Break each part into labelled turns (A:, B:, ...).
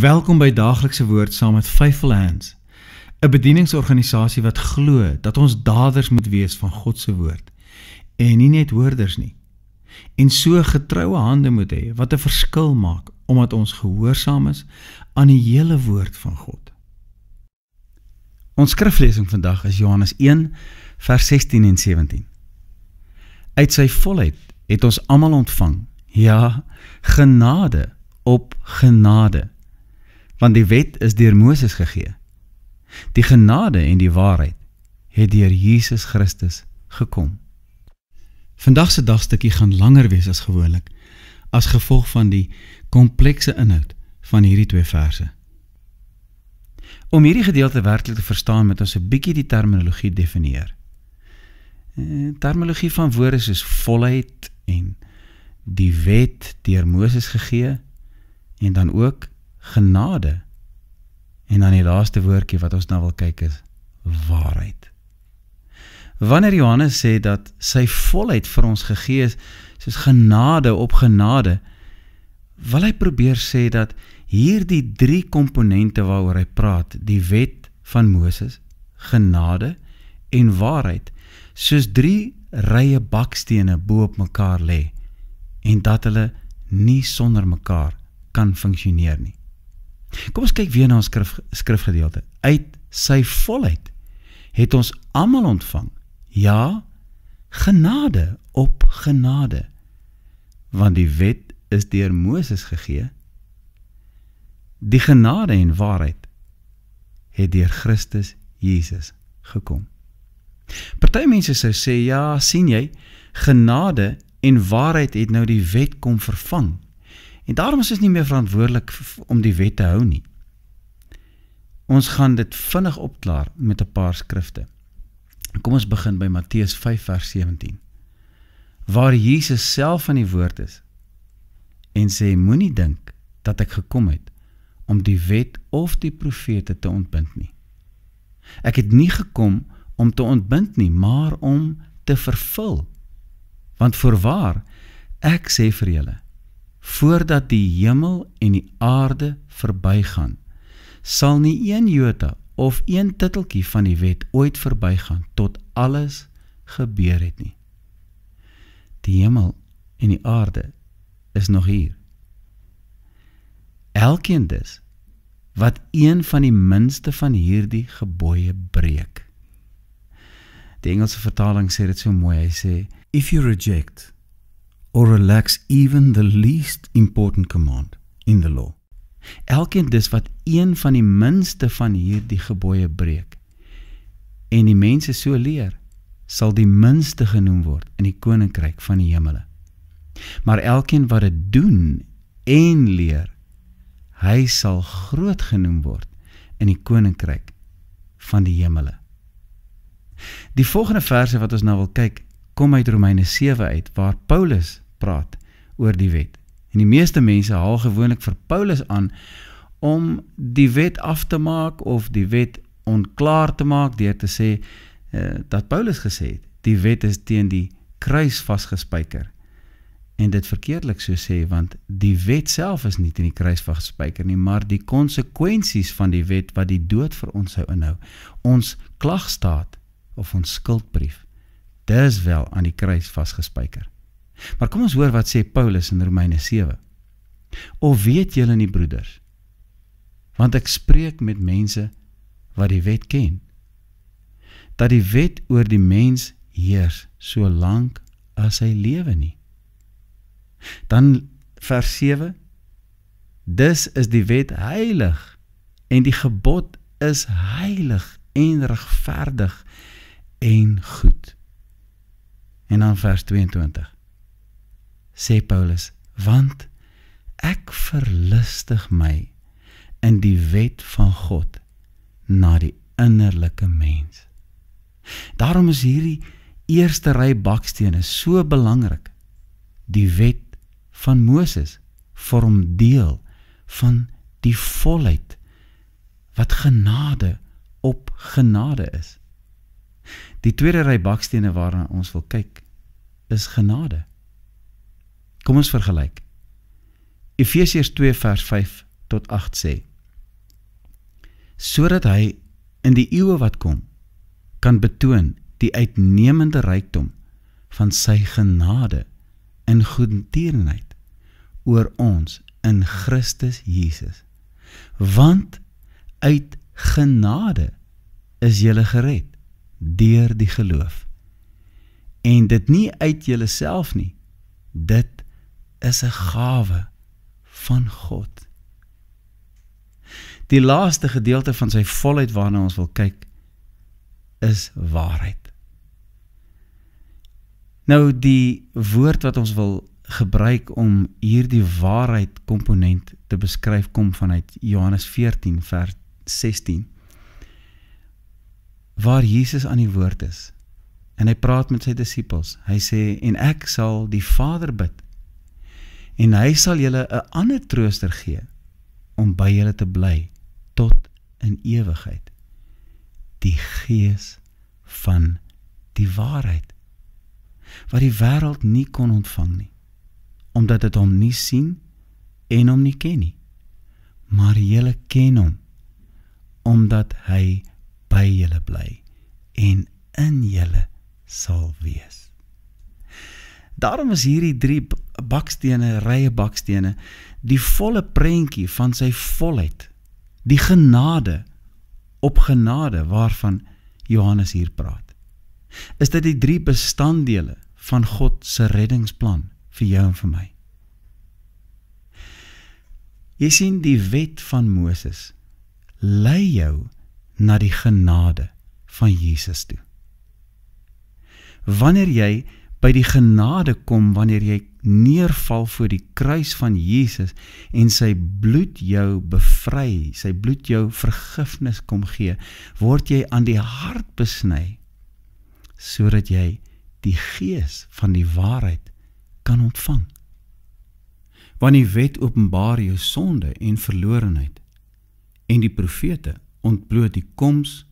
A: Welkom by Daaglikse Woord saam met Faithful Hands, 'n bedieningsorganisasie wat glo dat ons daders moet wees van God se woord en nie net hoorders nie. En so getroue hande moet hê wat 'n verskil maak omdat ons gehoorsaam is aan die hele woord van God. Ons skriflesing vandag is Johannes 1 vers 16 en 17. Uit sy volheid het ons almal ontvang, ja, genade op genade want die wet is deur Moses gegee. Die genade en die waarheid het deur Jesus Christus gekom. Vandag se dagstukkie gaan langer wees as gewoonlik as gevolg van die komplekse inhoud van hierdie twee verse. Om hierdie gedeelte werklik te verstaan, moet ons 'n bietjie die terminologie definieer. Eh, terminologie van woorde soos volheid en die wet deur Moses gegee en dan ook genade. En dan die laaste woordjie wat ons nou wil kyk is waarheid. Wanneer Johannes sê dat sy volheid vir ons gegee is soos genade op genade, wil hy probeer sê dat hierdie drie komponente waaroor hy praat, die wet van Moses, genade en waarheid, soos drie rye bakstene bo op mekaar lê en dat hulle nie sonder mekaar kan funksioneer nie. Kom ons kyk weer na ons skrif skrifgedeelte. Uit sy volheid het ons almal ontvang. Ja, genade op genade. Want die wet is deur Moses gegee. Die genade en waarheid het deur Christus Jesus gekom. Party mense sou sê, ja, sien jy, genade en waarheid het nou die wet kom vervang. En daarom is ons nie meer verantwoordelik om die wet te hou nie. Ons gaan dit vinnig opklaar met 'n paar skrifte. Kom ons begin by Matteus 5 vers 17. Waar Jesus self aan die woord is en sê moenie dink dat ek gekom het om die wet of die profete te ontbind nie. Ek het nie gekom om te ontbind nie, maar om te vervul. Want voorwaar, ek sê vir julle, voordat die hemel en die aarde verbygaan, sal nie een jota of een titteltjie van die wet ooit verbygaan tot alles gebeur het nie. Die hemel en die aarde is nog hier. Elkeen dus wat een van die minste van hierdie gebooie breek. Die Engelse vertaling sê dit so mooi. Hy sê: If you reject or relaxes even the least important command in the law. Elkeen dis wat een van die minste van hierdie gebooie breek en die mense so leer, sal die minste genoem word in die koninkryk van die hemele. Maar elkeen wat dit doen en leer, hy sal groot genoem word in die koninkryk van die hemele. Die volgende verse wat ons nou wil kyk, kom uit Romeine 7 uit waar Paulus praat oor die wet. En die meeste mense haal gewoonlik vir Paulus aan om die wet af te maak of die wet onklaar te maak deur te sê uh, dat Paulus gesê het die wet is teen die kruis vasgespijker. En dit verkeerdelik so sê want die wet self is nie teen die kruis vasgespijker nie, maar die konsekwensies van die wet wat die dood vir ons sou inhou. Ons klagstaat of ons skuldbrief dis wel aan die kruis vasgespijker. Maar kom ons hoor wat sê Paulus in Romeine 7. Of weet julle nie broeders, want ek spreek met mense wat die wet ken, dat die wet oor die mens heers solank as hy lewe nie. Dan vers 7. Dus is die wet heilig en die gebod is heilig en regverdig en goed. En dan vers 22 sê Paulus, want ek verlustig my in die wet van God na die innerlike mens. Daarom is hierdie eerste ry bakstene so belangrik. Die wet van Moses vorm deel van die volheid wat genade op genade is. Die tweede ry bakstene waarna ons wil kyk is genade. Kom ons vergelyk. Efesiers 2 vers 5 tot 8 sê: Sodat hy in die eeue wat kom kan betoon die uitnemende rykdom van sy genade in goedertierenheid oor ons in Christus Jesus. Want uit genade is jy gered deur die geloof. En dit nie uit jouself nie. Dit is 'n gawe van God. Die laaste gedeelte van sy volheid waarna ons wil kyk is waarheid. Nou die woord wat ons wil gebruik om hierdie waarheid komponent te beskryf kom vanuit Johannes 14 vers 16 waar Jesus aan die woord is en hy praat met sy disippels. Hy sê en ek sal die Vader bid en hy sal julle 'n ander trooster gee om by julle te bly tot in ewigheid die gees van die waarheid wat die wêreld nie kon ontvang nie omdat dit hom nie sien en hom nie ken nie maar julle ken hom omdat hy by julle bly en in julle sal wees daarom is hierdie drie bakstene, rye bakstene, die volle prentjie van sy volheid, die genade op genade waarvan Johannes hier praat. Is dit die drie bestanddele van God se reddingsplan vir jou en vir my? Jy sien die wet van Moses lei jou na die genade van Jesus toe. Wanneer jy by die genade kom wanneer jy neerval voor die kruis van Jesus en sy bloed jou bevry, sy bloed jou vergifnis kom gee, word jy aan die hart besny sodat jy die gees van die waarheid kan ontvang. Want die wet openbaar jou sonde en verlorenheid en die profete ontbloot die koms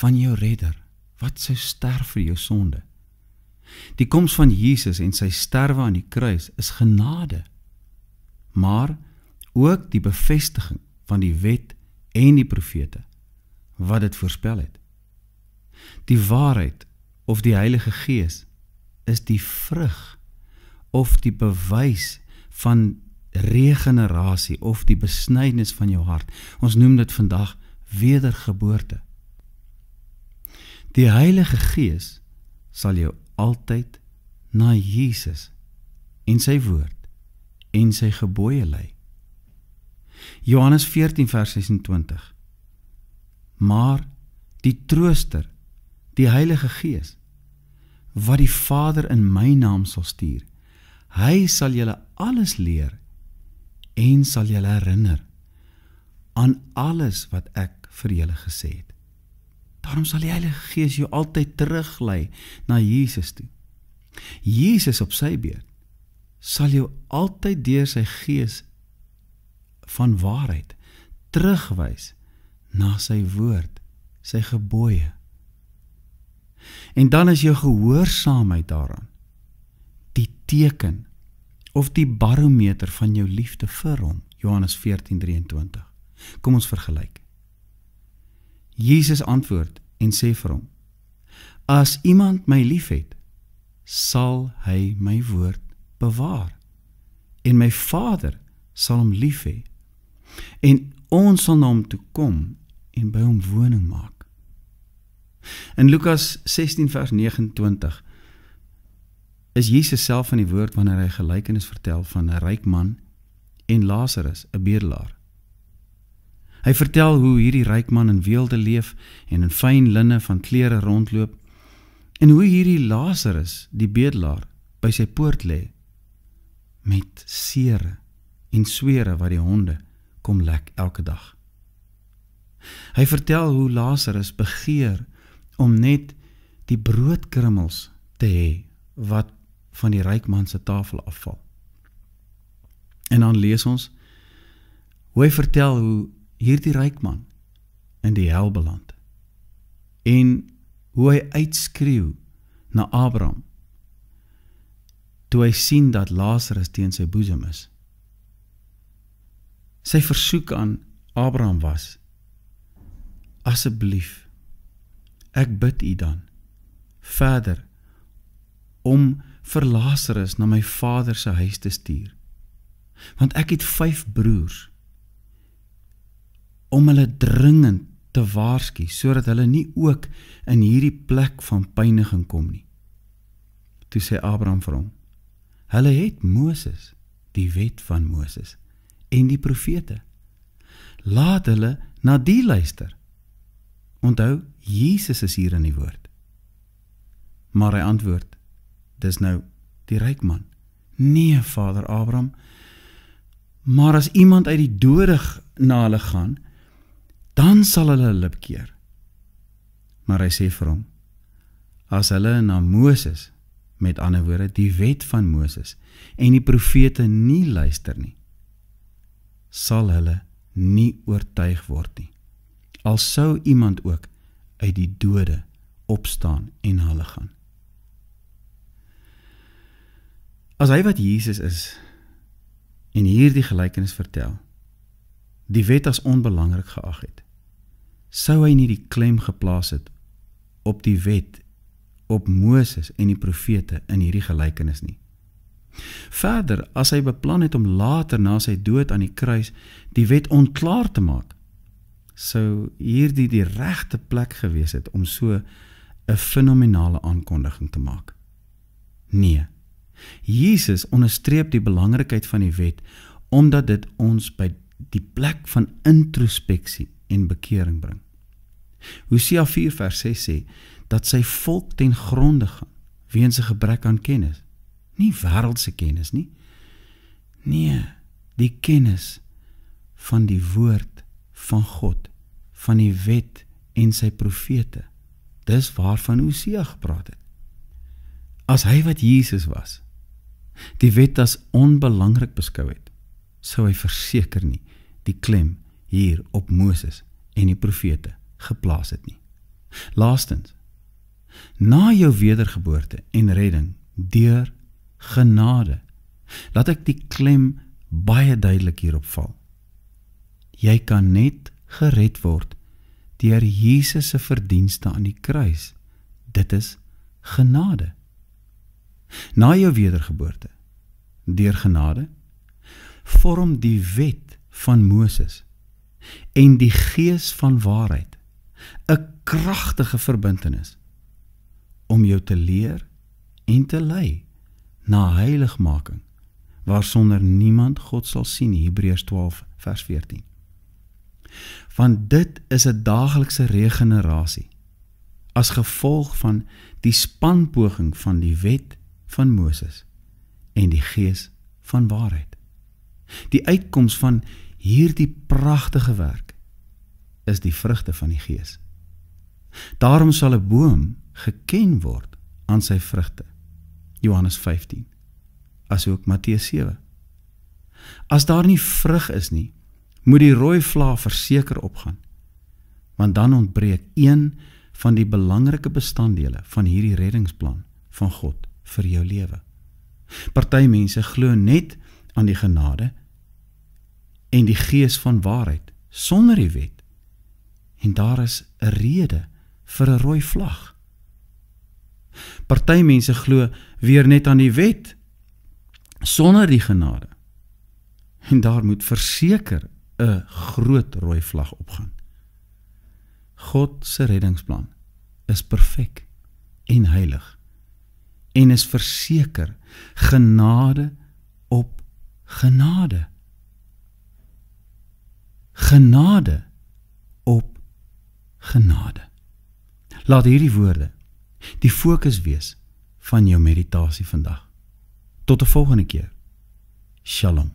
A: van jou redder wat sou sterf vir jou sonde. Die koms van Jesus en sy sterwe aan die kruis is genade, maar ook die bevestiging van die wet en die profete wat dit voorspel het. Die waarheid of die Heilige Gees is die vrug of die bewys van regenerasie of die besnydenis van jou hart. Ons noem dit vandag wedergeboorte. Die Heilige Gees sal jou altyd na Jesus en sy woord en sy gebooie lei. Johannes 14 vers 26. Maar die trooster, die Heilige Gees wat die Vader in my naam sal stuur, hy sal julle alles leer en sal julle herinner aan alles wat ek vir julle gesê het. Daarom sal die Heilige Gees jou altyd teruglei na Jesus toe. Jesus op sy beurt sal jou altyd deur sy Gees van waarheid terugwys na sy woord, sy gebooie. En dan is jou gehoorsaamheid daaraan die teken of die barometer van jou liefde vir hom. Johannes 14:23. Kom ons vergelyk. Jesus antwoord: en sê vir hom: As iemand my liefhet, sal hy my woord bewaar en my Vader sal hom lief hê. En ons sal na hom toe kom en by hom woning maak. In Lukas 16 vers 29 is Jesus self van die woord wanneer hy gelykenis vertel van 'n ryk man en Lazarus, 'n bedelaar. Hy vertel hoe hierdie ryk man in weelde leef en in fyn linne van klere rondloop en hoe hierdie Lazarus, die bedelaar, by sy poort lê met sere en swere wat die honde kom lek elke dag. Hy vertel hoe Lazarus begeer om net die broodkrummels te hê wat van die ryk man se tafel afval. En dan lees ons hoe hy vertel hoe hierdie ryk man in die hel beland en hoe hy uitskreeu na Abraham toe hy sien dat Lazarus teen sy boesem is sy versoek aan Abraham was asseblief ek bid u dan verder om vir Lazarus na my vader se huis te stuur want ek het 5 broers om hulle dringend te waarsku sodat hulle nie ook in hierdie plek van pyniging kom nie. Toe sê Abraham vir hom: "Hulle het Moses, die wet van Moses en die profete. Laat hulle na die luister." Onthou, Jesus is hier in die woord. Maar hy antwoord: "Dis nou die ryk man. Nee, Vader Abraham, maar as iemand uit die dode na hulle gaan, dan sal hulle hulle bekeer. Maar hy sê vir hom: As hulle na Moses, met ander woorde die wet van Moses en die profete nie luister nie, sal hulle nie oortuig word nie. Al sou iemand ook uit die dode opstaan en hulle gaan. As hy wat Jesus is en hierdie gelykenis vertel, die wet as onbelangrik geag het, sou hy nie die klem geplaas het op die wet op Moses en die profete in hierdie gelykenis nie. Verder, as hy beplan het om later na sy dood aan die kruis die wet onklaar te maak, sou hierdie die regte plek gewees het om so 'n fenominale aankondiging te maak. Nee. Jesus onderstreep die belangrikheid van die wet omdat dit ons by die plek van introspeksie en bekering bring. Hosea 4 vers 6 sê dat sy volk ten gronde gaan weens 'n gebrek aan kennis. Nie wêreldse kennis nie. Nee, die kennis van die woord van God, van die wet en sy profete. Dis waarvan Hosea gepraat het. As hy wat Jesus was, die wet as onbelangrik beskou het, sou hy verseker nie die klem hier op Moses en die profete geplaas het nie. Laastens. Na jou wedergeboorte en redding deur genade. Laat ek die klem baie duidelik hierop val. Jy kan net gered word deur Jesus se verdienste aan die kruis. Dit is genade. Na jou wedergeboorte deur genade vorm die wet van Moses en die gees van waarheid 'n kragtige verbintenis om jou te leer en te lei na heiligmaking waarsonder niemand God sal sien Hebreërs 12 vers 14 want dit is 'n daaglikse regenerasie as gevolg van die spanpoging van die wet van Moses en die gees van waarheid die uitkoms van hierdie pragtige werk is die vrugte van die gees. Daarom sal 'n boom geken word aan sy vrugte. Johannes 15. Asook Matteus 7. As daar nie vrug is nie, moet die rooi vlaa verseker opgaan. Want dan ontbreek een van die belangrike bestanddele van hierdie reddingsplan van God vir jou lewe. Party mense glo net aan die genade en die gees van waarheid sonder die wet en daar is 'n rede vir 'n rooi vlag. Party mense glo weer net aan die wet sonder die genade. En daar moet verseker 'n groot rooi vlag opgaan. God se reddingsplan is perfek en heilig en is verseker genade op genade. Genade op genade. Laat hierdie woorde die fokus wees van jou meditasie vandag. Tot 'n volgende keer. Shalom.